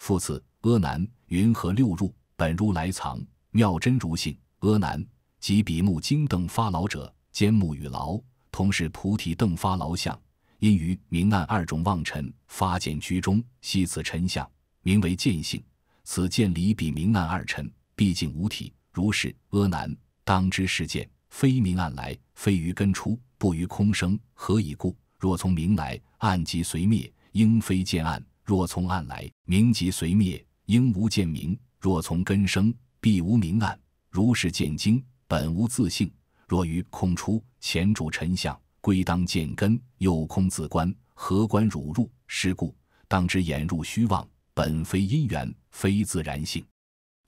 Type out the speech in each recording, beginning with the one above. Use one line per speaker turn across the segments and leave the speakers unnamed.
复次，阿难，云何六入本如来藏妙真如性？阿难，即彼目睛等发牢者，兼目与劳，同是菩提邓发牢相。因于明暗二种妄尘发见居中，悉此尘相，名为见性。此见离彼明暗二尘，毕竟无体。如是，阿难，当知是见，非明暗来，非于根出，不于空生。何以故？若从明来，暗即随灭，应非见暗。若从暗来，明即随灭，应无见明；若从根生，必无明暗。如是见经，本无自性。若于空出，前著尘相，归当见根，又空自观，何观汝入？是故当知，眼入虚妄，本非因缘，非自然性。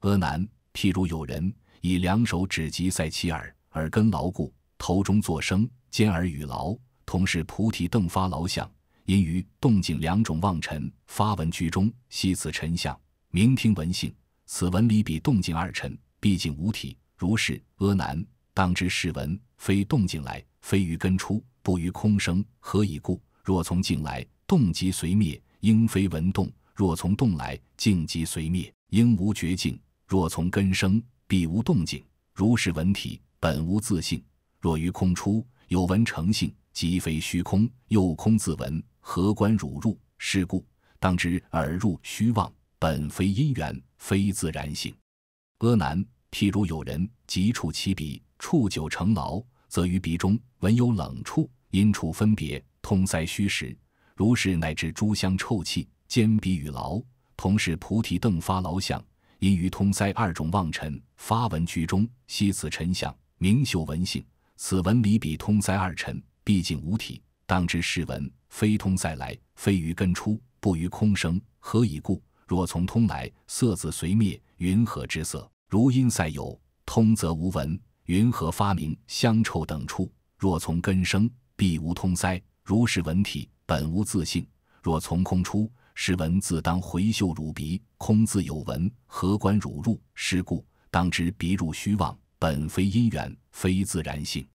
阿难，譬如有人以两手指及在其耳，耳根牢固，头中作声，兼耳与劳，同是菩提邓发劳相。因于动静两种妄尘发文居中，悉此尘相；明听闻性，此文理比动静二尘毕竟无体。如是，阿难，当知是文非动静来，非于根出，不于空生。何以故？若从静来，动即随灭，应非文动；若从动来，静即随灭，应无绝境。若从根生，必无动静。如是文体本无自性。若于空出，有文成性，即非虚空，又空自闻。何关汝入？是故当知耳入虚妄，本非因缘，非自然性。阿难，譬如有人，极触其鼻，触久成劳，则于鼻中闻有冷处，因处分别，通塞虚实。如是乃至诸香臭气，兼鼻与劳，同是菩提灯发劳相，因于通塞二种妄尘，发闻居中，悉此尘相，明修闻性。此闻离彼通塞二尘，毕竟无体。当知是闻，非通再来，非于根出，不于空生，何以故？若从通来，色自随灭，云何之色？如因在有，通则无闻，云何发明香臭等处？若从根生，必无通哉？如是闻体，本无自性。若从空出，是闻自当回嗅汝鼻，空自有闻，何关汝入？是故当知，鼻入虚妄，本非因缘，非自然性。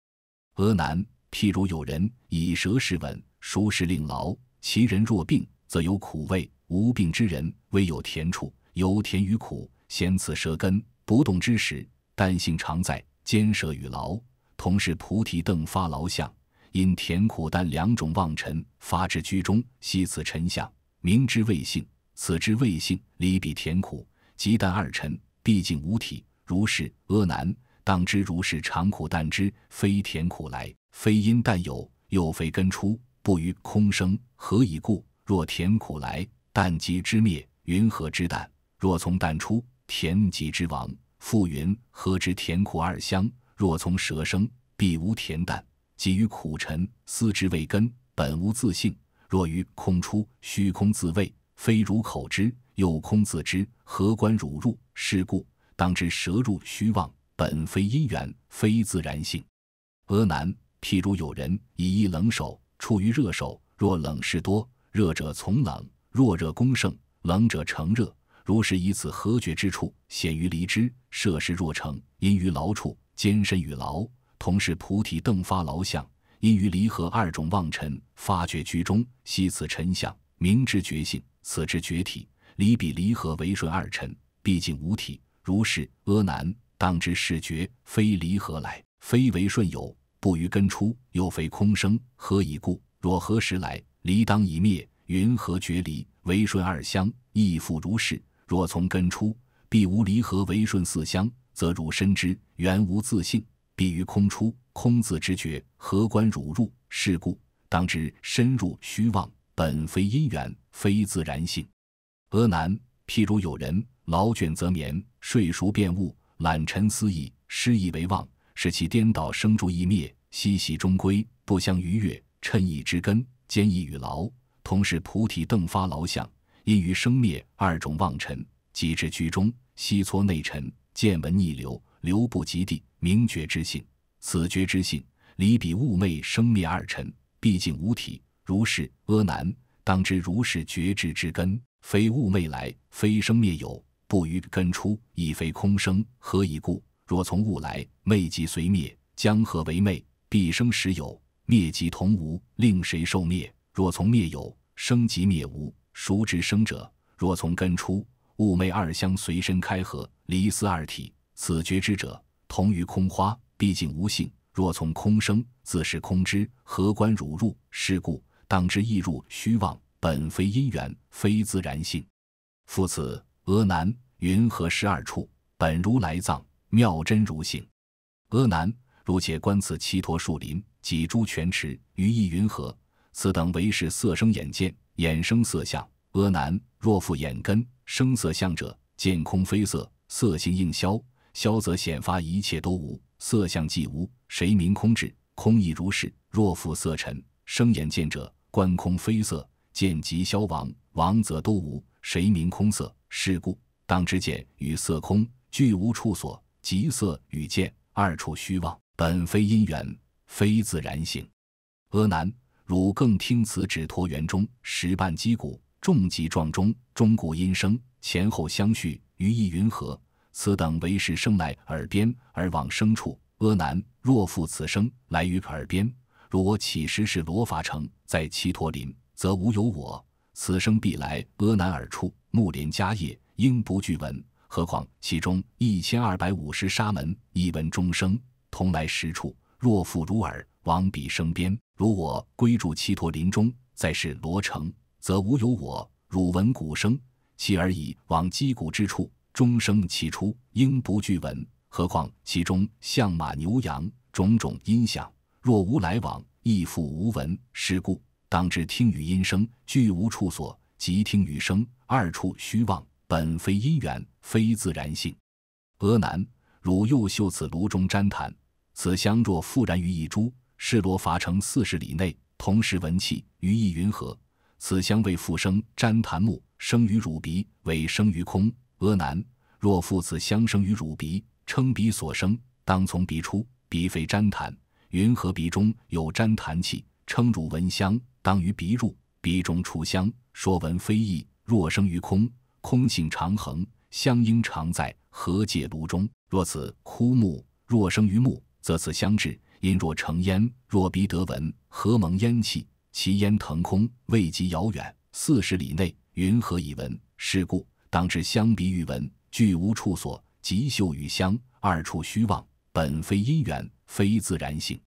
阿难。譬如有人以蛇试问，熟是令劳。其人若病，则有苦味；无病之人，唯有甜处。有甜与苦，咸此舌根。不动之时，丹性常在，兼舌与劳，同是菩提邓发劳相。因甜苦丹两种妄尘，发之居中，息此尘相，明之未性。此之未性，离彼甜苦，即丹二尘，毕竟无体。如是，阿难。当知如是常苦淡知，非甜苦来，非因淡有，又非根出，不于空生，何以故？若甜苦来，淡即之灭，云何之淡？若从淡出，甜即之亡，复云何知甜苦二相？若从舌生，必无甜淡，即于苦尘思之为根，本无自性。若于空出，虚空自味，非汝口之，又空自知，何关汝入？是故当知舌入虚妄。本非因缘，非自然性。阿难，譬如有人以一冷手触于热手，若冷事多，热者从冷；若热功盛，冷者成热。如是以此合觉之处？显于离之涉事若成，因于劳处坚身与劳，同是菩提邓发劳相，因于离合二种妄尘发觉居中，悉此尘相明之觉性，此之觉体离彼离合为顺二尘，毕竟无体。如是，阿难。当知是觉，非离合来？非为顺有，不于根出；又非空生，何以故？若何时来？离当以灭，云何觉离？为顺二相，亦复如是。若从根出，必无离合；为顺四相，则汝深知，原无自性，必于空出。空自知觉，何关汝入？是故当知，深入虚妄，本非因缘，非自然性。阿难，譬如有人，劳倦则眠，睡熟便悟，懒尘思意，失意为妄，使其颠倒生住异灭，息息终归不相逾越。趁意之根，坚毅与劳，同是菩提邓发劳相，因于生灭二种妄尘，即至居中悉搓内尘，见闻逆流，流不及地，名觉之性。此觉之性，离彼物昧生灭二尘，毕竟无体。如是阿难，当知如是觉智之根，非物昧来，非生灭有。不于根出，亦非空生，何以故？若从物来，昧即随灭；江河为昧，必生时有，灭即同无，令谁受灭？若从灭有，生即灭无，孰知生者？若从根出，物昧二相随身开合，离思二体，此觉之者，同于空花，毕竟无性。若从空生，自是空之，何关汝入？是故当知，亦入虚妄，本非因缘，非自然性。复此。阿难，云何十二处？本如来藏，妙真如性。阿难，如且观此七陀树林，几株泉池，于意云何？此等为是色生眼见，眼生色相。阿难，若复眼根生色相者，见空非色，色性应消，消则显发，一切都无，色相既无，谁明空智？空亦如是。若复色尘生眼见者，观空非色，见即消亡，亡则都无，谁明空色？是故当知见与色空俱无处所，即色与见二处虚妄，本非因缘，非自然性。阿难，汝更听此指陀园中十伴击鼓，众集撞钟，钟鼓音声前后相续，于意云何？此等为是生来耳边而往生处？阿难，若复此生来于耳边，如我起时是罗法城，在其陀林，则无有我，此生必来阿难耳处。木连迦叶应不具闻，何况其中一千二百五十沙门，一闻钟声同来十处。若复如尔往彼生边，如我归住七陀林中，在是罗城，则无有我。汝闻鼓声，其尔以往击鼓之处，钟声起出，应不具闻，何况其中象马牛羊种种音响，若无来往，亦复无闻。是故当知听于音声，俱无处所，即听于声。二处虚妄，本非因缘，非自然性。阿难，汝又嗅此炉中旃檀，此香若复燃于一株，是罗伐城四十里内同时闻气于一云何？此香为复生旃檀木，生于汝鼻，为生于空。阿难，若复此香生于汝鼻，称鼻所生，当从鼻出。鼻非旃檀，云何鼻中有旃檀气？称汝闻香，当于鼻入，鼻中出香，说闻非异。若生于空，空性常恒，相应常在，何解炉中？若此枯木，若生于木，则此相至，因若成烟；若鼻得闻，何蒙烟气？其烟腾空，未及遥远四十里内，云何以闻？是故当知，相鼻欲闻，俱无处所；即嗅与香，二处虚妄，本非因缘，非自然性。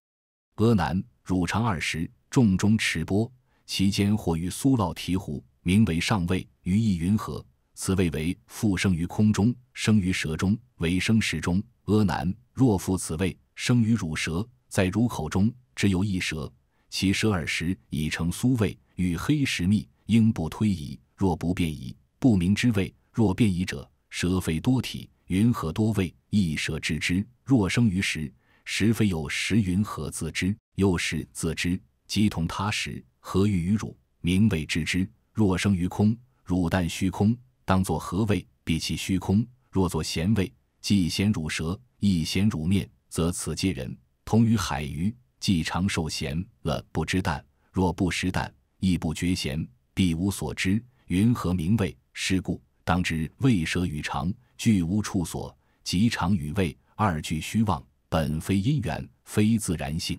阿难，汝尝二十众中持钵，其间或于苏酪提壶。名为上位，于意云何？此谓为复生于空中，生于舌中，为生食中。阿难，若复此位，生于乳舌，在乳口中，只有一舌，其舌耳时已成酥味，与黑食密，应不推移。若不变异，不明之味；若变异者，舌非多体，云何多味？一舌知之。若生于食，食非有食，云何自知？又是自知，即同他食，何欲于汝名为知之？若生于空，汝但虚空，当作何味？比其虚空，若作咸味，既咸汝舌，亦咸汝面，则此皆人同于海鱼，既常受咸了，不知淡。若不食淡，亦不觉咸，必无所知。云何名味？是故当知味舌与常俱无处所，及肠与味二俱虚妄，本非因缘，非自然性。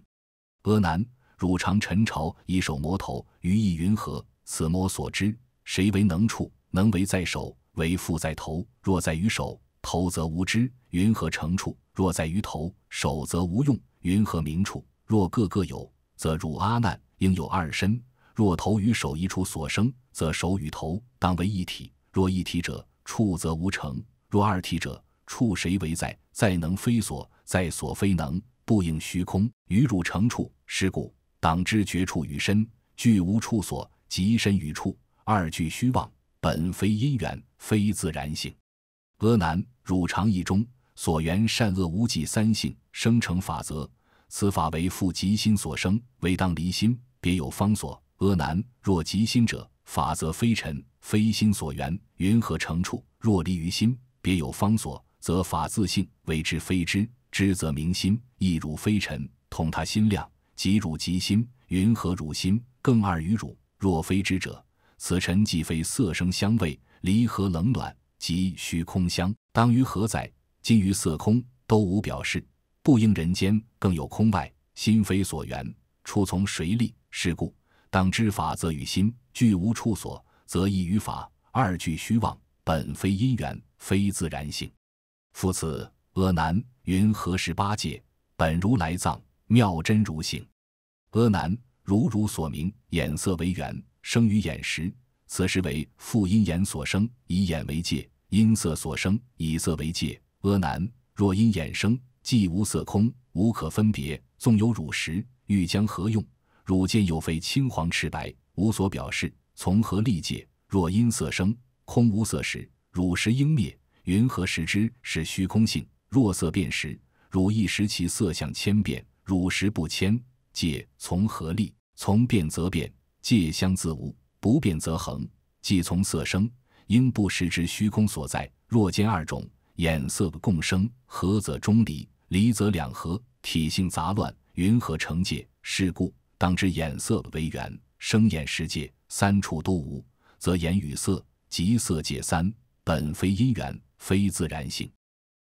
阿难，汝常沉朝以手摩头，于意云何？此摩所知，谁为能处？能为在手，为复在头？若在于手，头则无知；云何成处？若在于头，手则无用。云何明处？若各各有，则汝阿难应有二身。若头与手一处所生，则手与头当为一体。若一体者，处则无成；若二体者，处谁为在？在能非所，在所非能，不应虚空。于汝成处，是故当知觉处于身，俱无处所。极身于处，二俱虚妄，本非因缘，非自然性。阿难，汝常意中所缘善恶无记三性生成法则，此法为复极心所生，唯当离心，别有方所。阿难，若极心者，法则非尘，非心所缘，云何成处？若离于心，别有方所，则法自性，为之非知，知则明心，亦如非尘，同他心量。即汝极心，云何汝心？更二于汝？若非之者，此尘既非色声香味，离合冷暖，即虚空相。当于何在？今于色空都无表示，不应人间，更有空外心非所缘，出从谁立？是故当知法则于心，具无处所，则异于法；二俱虚妄，本非因缘，非自然性。复此，阿难，云何十八界本如来藏，妙真如性？阿难。如汝所明，眼色为缘，生于眼识。此时为复因眼所生，以眼为界；因色所生，以色为界。阿难，若因眼生，即无色空，无可分别；纵有汝识，欲将何用？汝见有非青黄赤白，无所表示，从何立界？若因色生，空无色时，汝识应灭。云何识之是虚空性？若色变时，汝一时其色相千变，汝识不迁。戒从何立？从变则变，戒相自无；不变则恒。即从色生，应不识之虚空所在。若见二种，眼色共生，合则中离，离则两合，体性杂乱，云何成界？是故当知，眼色为缘，生眼识界，三处都无，则眼与色即色界三，本非因缘，非自然性。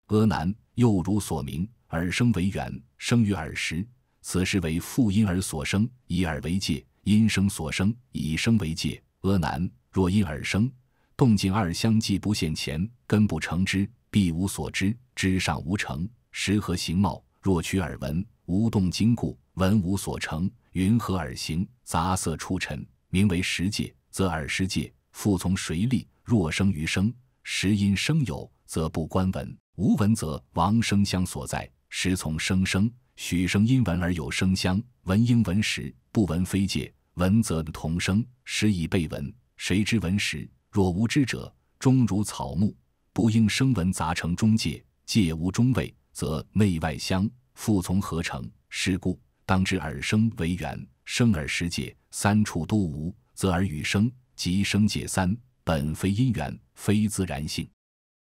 阿难，又如所明，耳生为缘，生于耳识。此是为复因而所生，以耳为界；因生所生，以生为界。阿难，若因耳生，动静二相既不现前，根不成之，必无所知；知上无成，时何形貌？若取耳闻，无动经故，闻无所成。云何耳行？杂色出尘，名为实界，则耳实界复从谁立？若生于生，识因生有，则不观闻；无闻则亡生相所在。时从生生。许生因闻而有声香，闻因闻时，不闻非界，闻则同生，识以被闻。谁知闻时，若无知者，终如草木，不应生闻杂成中介，介无中位，则内外相复从何成？是故当知耳生为源，生耳识界三处都无，则耳与生即生界三本非因缘，非自然性。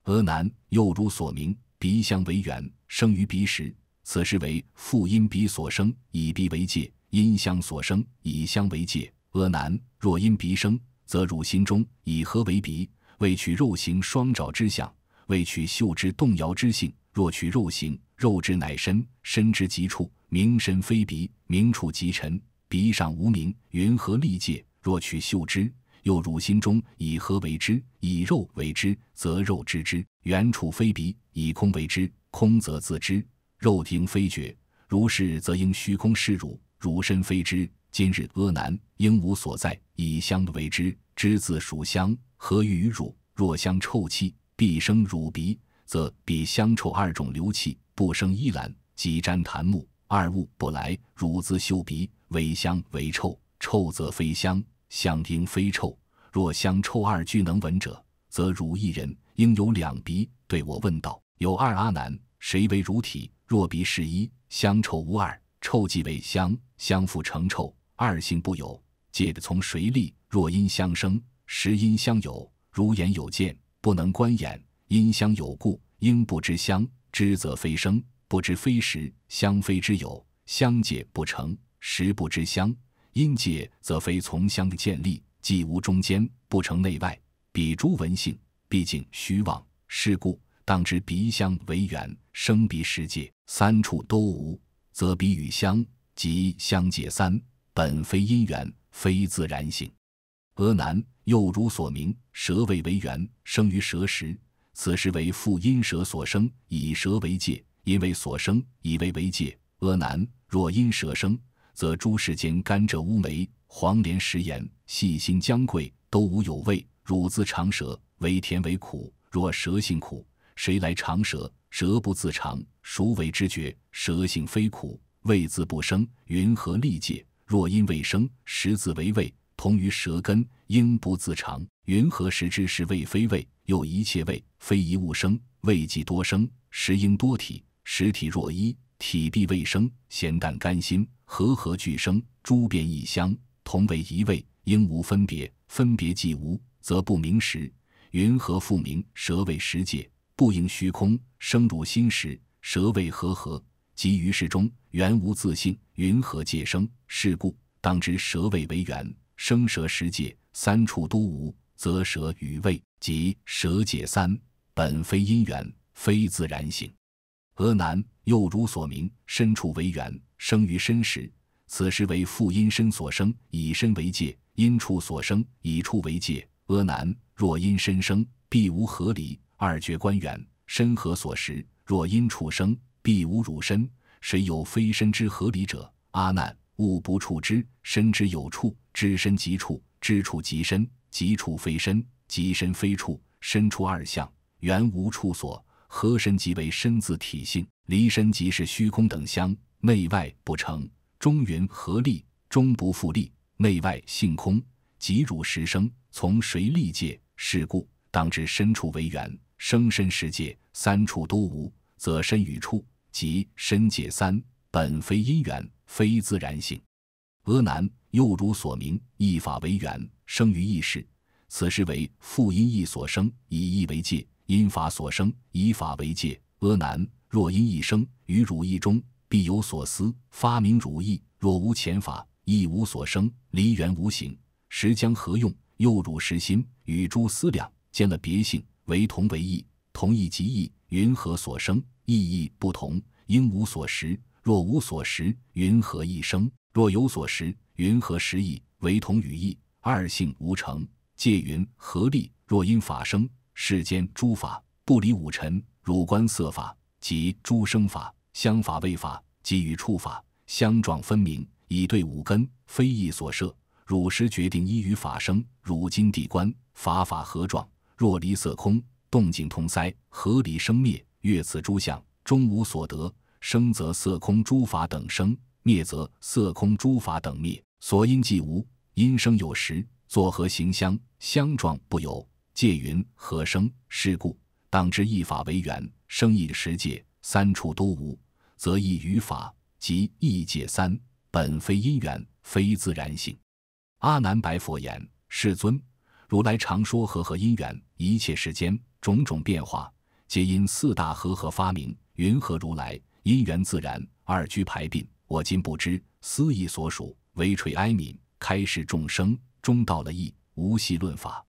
阿难又如所明，鼻香为源，生于鼻识。此是为复因鼻所生，以鼻为界；因相所生，以相为界。阿难，若因鼻生，则汝心中以何为鼻？为取肉形双爪之相，为取嗅之动摇之性？若取肉形，肉之乃身，身之即处，名身非鼻，名处即尘，鼻上无名，云何立界？若取嗅之，又汝心中以何为之？以肉为之，则肉知之；缘处非鼻，以空为之，空则自知。肉听非觉，如是则应虚空是汝；汝身非之。今日阿难应无所在，以香为之。之字属香，何欲于汝？若香臭气，必生汝鼻，则彼香臭二种流气，不生依兰即沾檀木二物不来。汝自嗅鼻为香为臭，臭则非香，香听非臭。若香臭二俱能闻者，则汝一人应有两鼻。对我问道：有二阿难，谁为汝体？若鼻是一，香臭无二，臭即为香，相复成臭，二性不有，借从谁立？若因相生，实因相有。如眼有见，不能观眼；因相有故，因不知相，知则非生，不知非实，相非之有，相解不成，实不知相，因解则非从相建立，既无中间，不成内外。彼诸文性，毕竟虚妄，是故。当知鼻香为缘生鼻世界三处都无，则鼻与相即相界三本非因缘，非自然性。阿难，又如所名，舌味为缘，生于舌时，此时为复因舌所生，以舌为界，因为所生，以为为界。阿难，若因舌生，则诸世间甘蔗乌梅、黄连食盐、细心姜桂都无有味。汝自尝舌，为甜为苦。若舌性苦，谁来长舌？舌不自长，孰为之觉？舌性非苦，味自不生。云何利戒？若因未生，食自为味，同于舌根，应不自长。云何时知是味非味？又一切味非一物生，味即多生，食应多体。食体若一体，必未生。咸淡甘辛，和合俱生，诸变异香，同为一味，应无分别。分别既无，则不明食。云何复名舌为食界？不盈虚空生入心识，舌味和合，即于世中原无自性，云何界生？是故当知舌味为缘生舌十界三处都无，则舌与味即舌界三本非因缘，非自然性。阿难，又如所明，身处为缘生于身时，此时为复因身所生，以身为界；因处所生，以处为界。阿难，若因身生，必无合理，二绝官员，身何所识？若因畜生，必无汝身。谁有非身之合理者？阿难，物不处之身之有处，知身即处，知处即身，即处非身，即身非处，身处二相，原无处所，合身即为身自体性？离身即是虚空等相，内外不成。中云合力，终不复力，内外性空，即汝实生，从谁立界？是故当知身处为缘。生身世界三处都无，则身与处即身界三本非因缘，非自然性。阿难，又如所名，一法为缘，生于意识。此时为复因意所生，以意为界；因法所生，以法为界。阿难，若因一生于汝意中，必有所思，发明汝意。若无前法，亦无所生，离缘无形，时将何用？又汝实心与诸思量，兼了别性。为同为异，同异即异。云何所生？异异不同，因无所识。若无所识，云何一生？若有所识，云何实异？为同与异，二性无成。借云何立？若因法生，世间诸法不离五尘。汝观色法及诸生法、相法、味法，即与触法相状分明，以对五根，非意所设。汝实决定依于法生。汝今地观法法合状。若离色空，动静同塞；合离生灭？越此诸相，终无所得。生则色空诸法等生，灭则色空诸法等灭。所因既无，因生有时。作何行相？相状不有。借云何生？是故当知一法为缘，生一实界。三处都无，则一于法即一界三，本非因缘，非自然性。阿难白佛言：“世尊。”如来常说：和合因缘，一切世间种种变化，皆因四大和合发明。云何如来因缘自然，二居排并？我今不知斯意所属，唯垂哀悯，开示众生。终到了义，无系论法。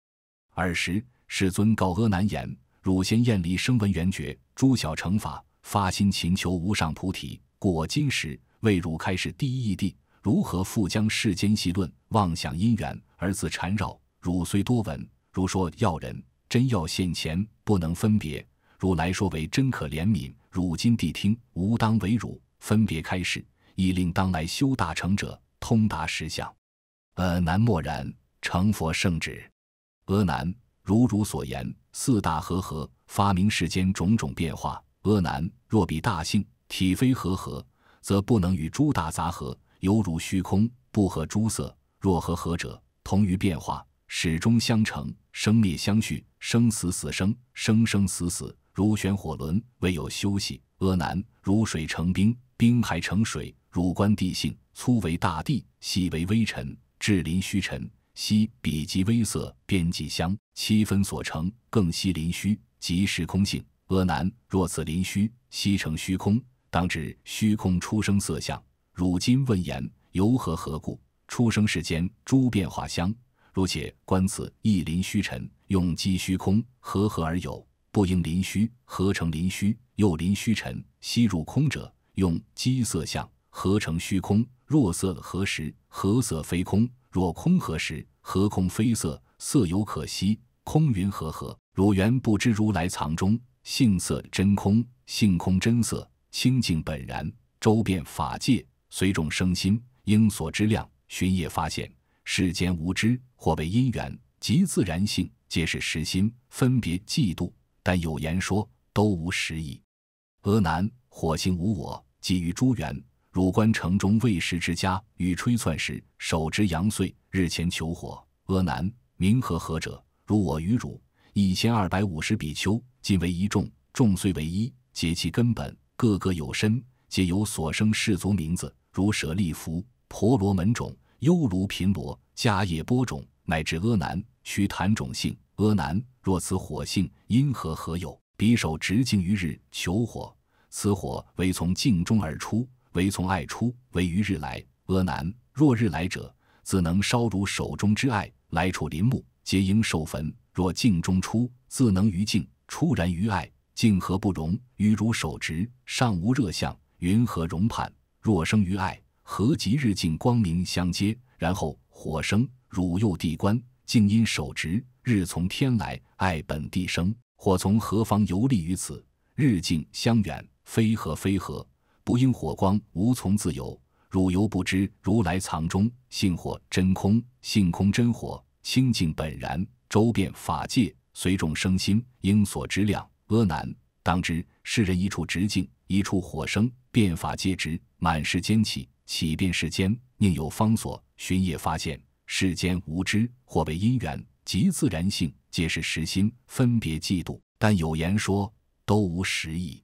尔时世尊告阿难言：汝先厌离声闻缘觉，诸小乘法，发心勤求无上菩提。故我今时为汝开示第一义谛，如何复将世间系论、妄想因缘而自缠绕？汝虽多闻，如说要人真要现前，不能分别。如来说为真可怜悯。汝今谛听，吾当为汝分别开示，以令当来修大成者通达实相。阿难默然，成佛圣旨。阿难，如汝所言，四大合合，发明世间种种变化。阿难，若彼大性体非合合，则不能与诸大杂合，犹如虚空不合诸色。若合合者，同于变化。始终相成，生灭相续，生死死生，生生死死，如旋火轮。唯有休息，阿难。如水成冰，冰海成水，汝观地性，粗为大地，细为微尘，至林虚尘，悉彼即微色边际相七分所成，更悉林虚即时空性，阿难。若此林虚，悉成虚空，当知虚空出生色相。汝今问言，由何何故出生世间诸变化相？如解观此，意临虚尘，用积虚空，合合而有？不应临虚，合成临虚，又临虚尘，吸入空者，用积色相，合成虚空。若色何时？何色非空？若空何时？何空非色？色有可惜，空云合合。汝原不知如来藏中性色真空，性空真色清净本然，周遍法界，随众生心应所知量，寻夜发现。世间无知，或为因缘及自然性，皆是实心分别嫉妒。但有言说，都无实意。阿难，火星无我，基于诸缘。汝关城中未食之家，与吹爨时，手执阳穗，日前求火。阿难，名和何者？如我与汝，一千二百五十比丘，今为一众，众虽为一，解其根本，个个有身，皆有所生氏族名字，如舍利弗、婆罗门种。优如频罗迦叶播种，乃至阿难，须檀种性。阿难，若此火性，因何何有？匕首直径于日，求火。此火唯从镜中而出，唯从爱出，唯于日来。阿难，若日来者，自能烧如手中之爱。来处林木，皆应受焚。若镜中出，自能于镜出然于爱，镜何不容？与如手执，尚无热相，云何容判？若生于爱。何即日尽光明相接，然后火生。汝右地观静因手执日从天来，爱本地生火从何方游历于此？日近相远，非何非何？不因火光无从自由。汝犹不知，如来藏中性火真空，性空真火清净本然，周遍法界，随众生心应所知量。阿难，当知世人一处直径，一处火生，遍法皆直，满世间起。起变世间，宁有方所寻也？发现世间无知，或为因缘及自然性，皆是实心分别嫉妒。但有言说，都无实意。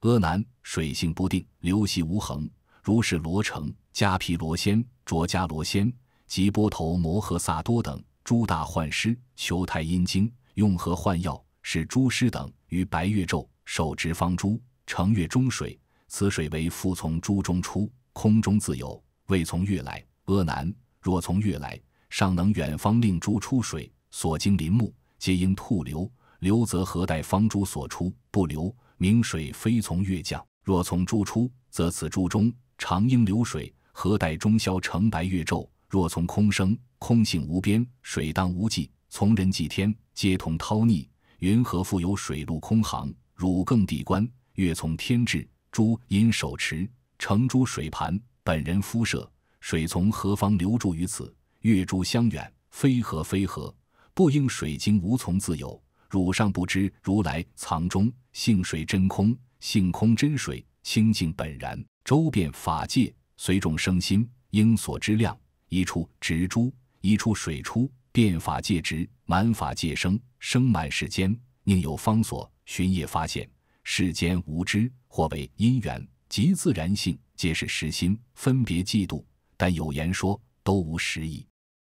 阿难，水性不定，流徙无恒。如是罗成、迦毗罗仙、卓迦罗仙、吉波头摩诃萨多等诸大幻师，求太阴经，用何幻药？使诸师等于白月昼，手执方珠，成月中水。此水为复从珠中出？空中自有，未从月来。阿难，若从月来，尚能远方令诸出水，所经林木皆应吐流。流则何待方诸所出？不流，明水非从月降。若从诸出，则此诸中常应流水，何待中宵成白月昼？若从空生，空性无边，水当无际。从人济天，皆同涛溺。云何复有水陆空行？汝更地观，月从天至，诸因手持。成诸水盘，本人敷设，水从何方流注于此？月珠相远，非河非河，不应水晶无从自有。汝尚不知，如来藏中性水真空，性空真水清净本然，周遍法界，随众生心应所知量。一处植珠，一处水出，遍法界执满法界生，生满世间。宁有方所寻也？发现世间无知，或为因缘。即自然性皆是实心，分别嫉妒，但有言说，都无实意。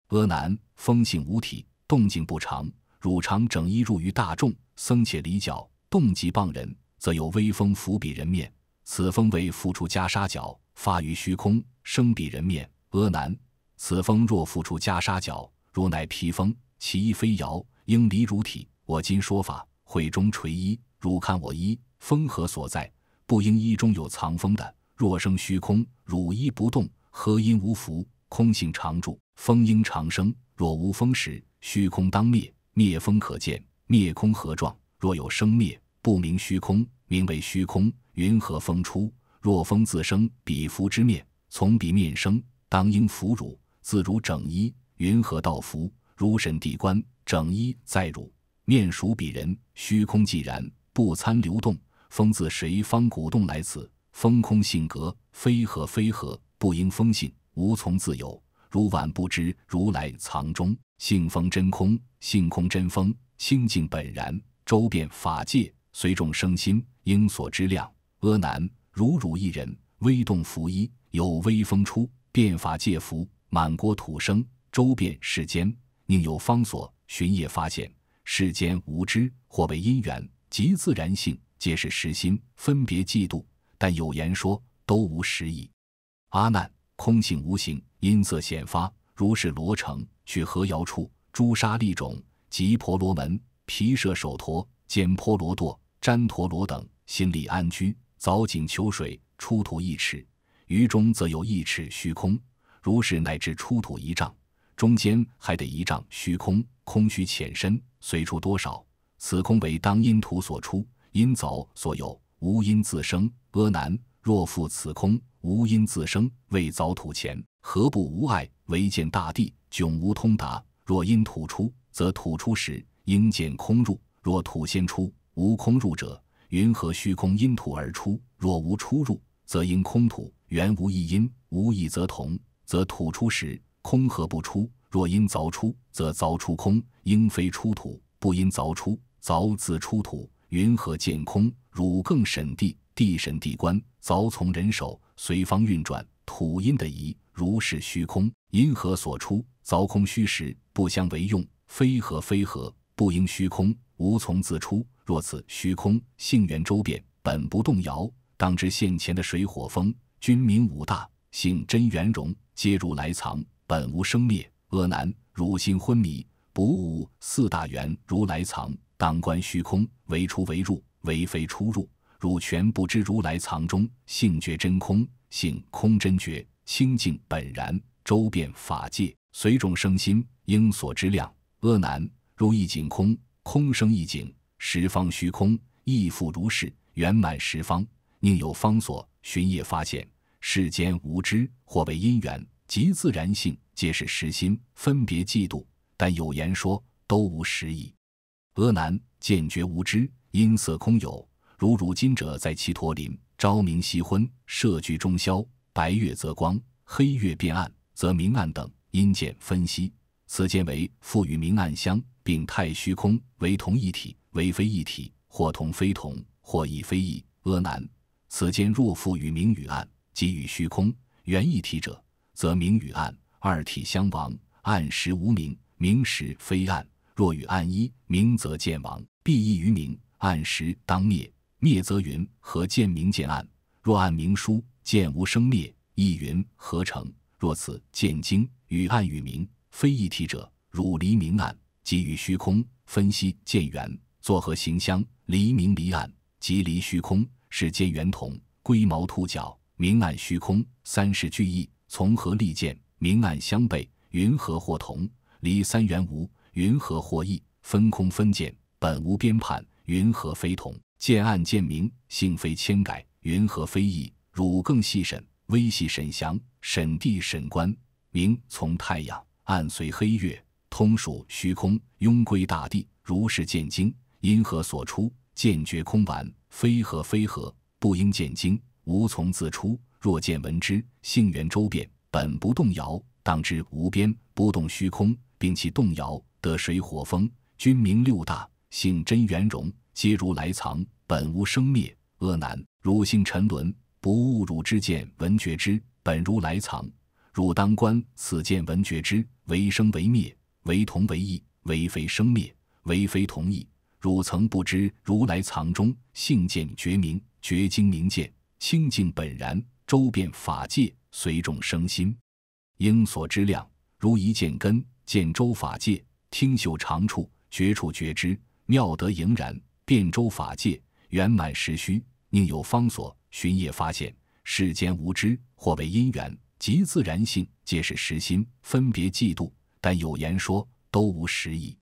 阿难，风性无体，动静不常。汝常整衣入于大众，僧且离脚，动即谤人，则有微风拂彼人面。此风为复出袈裟脚，发于虚空，生彼人面。阿难，此风若复出袈裟脚，如乃披风，其义非摇，应离汝体。我今说法，会中垂衣，汝看我衣，风何所在？不应衣中有藏风的。若生虚空，汝衣不动，何因无福？空性常住，风应常生。若无风时，虚空当灭。灭风可见，灭空何状？若有生灭，不明虚空，名为虚空。云何风出？若风自生，彼福之灭，从彼面生。当应福汝，自如整衣。云何道福？汝审地观，整衣在汝面，属彼人。虚空既然不参流动。风自谁方鼓动来此？风空性格，非和非和，不应风性，无从自由。如晚不知，如来藏中性风真空，性空真风清净本然，周遍法界，随众生心应所知量。阿难，如汝一人微动拂衣，有微风出，遍法界伏，满国土生，周遍世间。宁有方所寻也发现？世间无知，或为因缘，即自然性。皆是实心分别嫉妒，但有言说，都无实意。阿难，空性无形，音色显发。如是罗城去河瑶处，朱砂砾种及婆罗门、皮舍首陀、坚婆罗堕，旃陀罗等，心里安居，凿井求水，出土一尺，于中则有一尺虚空。如是乃至出土一丈，中间还得一丈虚空，空虚浅深，随处多少。此空为当阴土所出。因凿所有无因自生，阿难，若复此空无因自生，未凿土前何不无碍？唯见大地迥无通达。若因土出，则土出时应见空入；若土先出，无空入者，云何虚空因土而出？若无出入，则因空土原无一因，无一则同，则土出时空何不出？若因凿出，则凿出空，应非出土，不因凿出，凿自出土。云何见空？汝更审地，地审地观，凿从人手，随方运转。土因的疑，如是虚空，因何所出？凿空虚实，不相为用。非合非合，不应虚空，无从自出。若此虚空，性缘周遍，本不动摇。当知现前的水火风，君民五大性真圆融，皆如来藏，本无生灭。阿难，汝心昏迷，不悟四大缘如来藏。当观虚空为出为入为非出入，汝全不知如来藏中性觉真空性空真觉清净本然周遍法界随众生心应所知量。阿难，如一景空，空生一景，十方虚空亦复如是，圆满十方，宁有方所寻也发现？世间无知，或为因缘及自然性，皆是实心分别嫉妒，但有言说，都无实意。阿难，见觉无知，音色空有。如汝今者，在其陀林，朝明夕昏，设局中宵，白月则光，黑月变暗，则明暗等因见分析。此间为复与明暗相，并太虚空为同一体，为非一体，或同非同，或异非异。阿难，此间若复与明与暗，即与虚空原一体者，则明与暗二体相亡，暗时无明，明时非暗。若与暗一明，则见亡；必异于明，暗时当灭。灭则云何见明见暗？若暗明书，见无生灭，亦云何成？若此见经与暗与明非一体者，汝离明暗即与虚空分析见缘，作何形相？离明离暗即离虚空，是见圆同龟毛兔角，明暗虚空三世俱异，从何立见？明暗相悖，云何或同？离三缘无。云何获异？分空分见，本无边判。云何非同？见暗见明，性非迁改。云何非异？汝更细审，微细审详，审地审官。明从太阳，暗随黑月，通属虚空，拥归大地。如是见经，因何所出？见觉空完，非何非何？不应见经，无从自出。若见闻之，性缘周遍，本不动摇。当知无边不动虚空，并其动摇。得水火风，君名六大性真圆融，皆如来藏，本无生灭。阿难，汝性沉沦，不悟汝之见闻觉知，本如来藏。汝当观此见闻觉知，为生为灭，为同为异，为非生灭，为非同异。汝曾不知如来藏中性见觉明觉精明见清净本然，周遍法界，随众生心，应所知量，如一见根见周法界。听秀长处绝处绝知妙德盈然，辩周法界圆满实虚，宁有方所寻夜发现世间无知，或为因缘及自然性，皆是实心分别嫉妒，但有言说都无实意。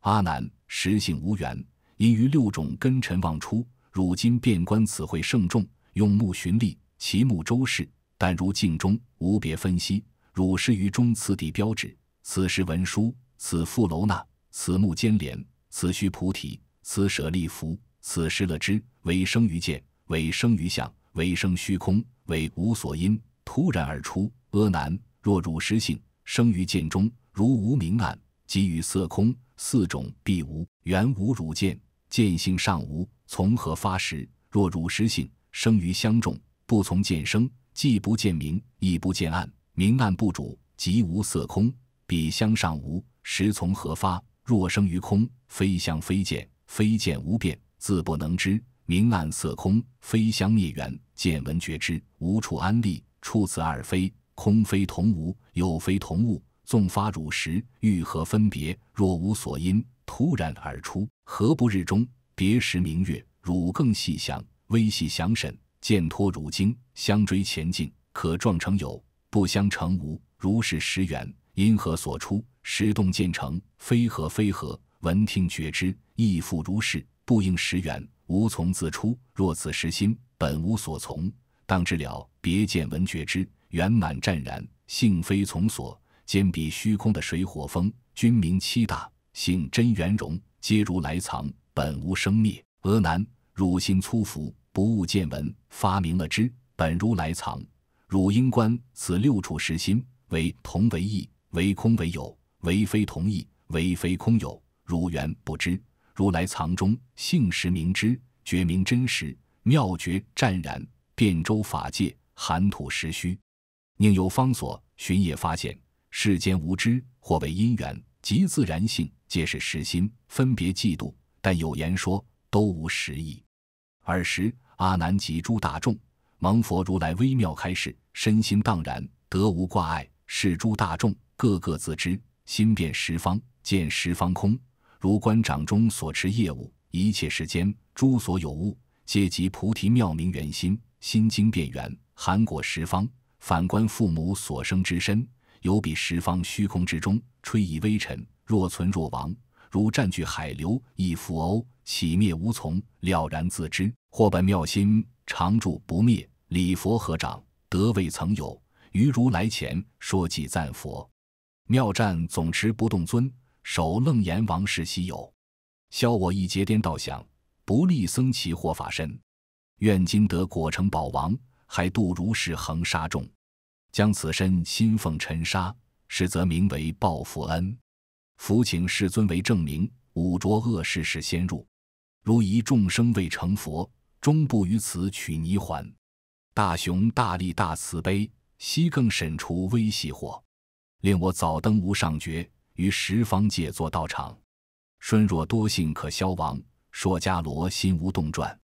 阿难实性无缘，因于六种根尘妄出。如今遍观此会圣众，用目寻利，其目周视，但如镜中无别分析。汝是于中此地标志，此时文书。此复楼那，此木坚连，此须菩提，此舍利弗，此失乐知，为生于见，为生于相，为生虚空，为无所因，突然而出。阿难，若汝失性，生于见中，如无明暗，即与色空四种必无。缘无汝见，见性尚无，从何发识？若汝失性，生于相中，不从见生，既不见明，亦不见暗，明暗不主，即无色空，彼相尚无。时从何发？若生于空，非相非见，非见无变，自不能知。明暗色空，非相灭缘，见闻觉知，无处安立。出此二非，空非同无，有非同物。纵发汝时，欲何分别？若无所因，突然而出，何不日中别时明月？汝更细想，微细想审，见托汝经，相追前进，可状成有，不相成无。如是十缘。因何所出？石洞建成，非何非何？闻听觉知，亦复如是。不应时远，无从自出。若此实心，本无所从。当知了别见闻觉知，圆满湛然，性非从所。兼彼虚空的水火风，君名七大性真圆融，皆如来藏，本无生灭。俄难，汝心粗浮，不悟见闻，发明了知，本如来藏。汝应观此六处实心，为同为异？唯空为有，唯非同意，唯非空有。如缘不知，如来藏中性实明知，觉明真实，妙觉湛然，遍周法界，含土实虚。宁有方所寻也发现，世间无知，或为因缘，即自然性，皆是实心分别嫉妒。但有言说，都无实意。尔时，阿难及诸大众，蒙佛如来微妙开示，身心荡然，得无挂碍，是诸大众。个个自知心变十方，见十方空。如观掌中所持业物，一切世间诸所有物，皆即菩提妙明圆心，心经变圆含果十方。反观父母所生之身，犹比十方虚空之中吹一微尘，若存若亡，如占据海流，亦复欧，起灭无从。了然自知，或本妙心常住不灭。礼佛合掌，得未曾有。于如来前说偈赞佛。妙战总持不动尊，守楞严王室稀有。消我一劫颠倒想，不利僧祇或法身，愿今得果成宝王，还度如是恒沙众，将此身心奉尘沙，实则名为报复恩，福请世尊为证明，五浊恶世始先入，如一众生未成佛，终不于此取泥环。大雄大力大慈悲，悉更审除微细惑。令我早登无上觉，于十方界作道场。舜若多幸可消亡，说伽罗心无动转。